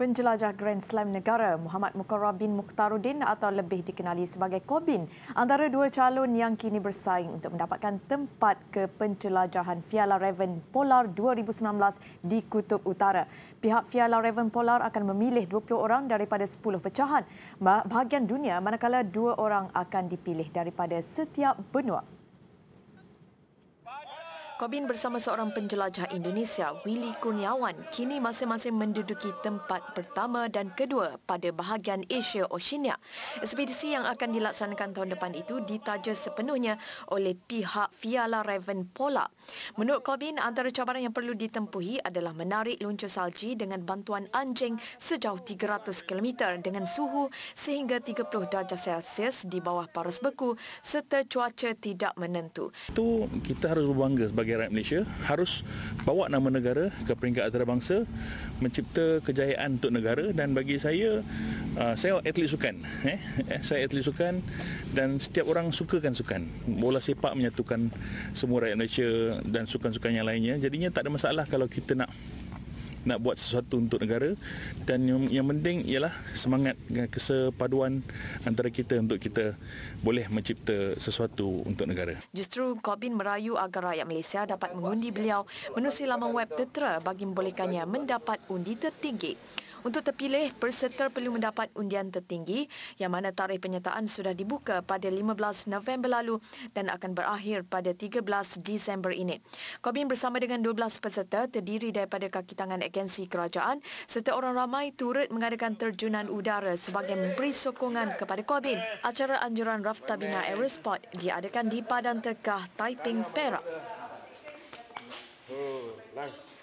Penjelajah Grand Slam negara Muhammad Mukarrab bin Mukhtarudin atau lebih dikenali sebagai Kobin antara dua calon yang kini bersaing untuk mendapatkan tempat ke penjelajahan Fiala Raven Polar 2019 di Kutub Utara. Pihak Fiala Raven Polar akan memilih 20 orang daripada 10 pecahan bahagian dunia manakala dua orang akan dipilih daripada setiap benua. Kobin bersama seorang penjelajah Indonesia, Willy Kurniawan, kini masing-masing menduduki tempat pertama dan kedua pada bahagian Asia Oceania. Ekspedisi yang akan dilaksanakan tahun depan itu ditaja sepenuhnya oleh pihak Fiala Raven Pola. Menurut Kobin, antara cabaran yang perlu ditempuhi adalah menarik luncur salji dengan bantuan anjing sejauh 300 km dengan suhu sehingga 30 darjah Celsius di bawah paras beku serta cuaca tidak menentu. Itu kita harus berbangga sebagai sebagai rakyat Malaysia harus bawa nama negara ke peringkat antarabangsa mencipta kejayaan untuk negara dan bagi saya uh, saya atlet sukan eh? eh saya atlet sukan dan setiap orang sukakan sukan bola sepak menyatukan semua rakyat Malaysia dan sukan-sukan yang lainnya jadinya tak ada masalah kalau kita nak nak buat sesuatu untuk negara dan yang, yang penting ialah semangat dan kesepaduan antara kita untuk kita boleh mencipta sesuatu untuk negara. Justru Corbyn merayu agar rakyat Malaysia dapat mengundi beliau menerusi laman web tertera bagi membolehkannya mendapat undi tertinggi. Untuk terpilih, peserta perlu mendapat undian tertinggi yang mana tarikh penyertaan sudah dibuka pada 15 November lalu dan akan berakhir pada 13 Disember ini. Kobin bersama dengan 12 peserta terdiri daripada kaki tangan agensi kerajaan serta orang ramai turut mengadakan terjunan udara sebagai memberi sokongan kepada Kobin. Acara anjuran Raftabina Aerosport diadakan di Padang Tekah Taiping, Perak. Oh, nice.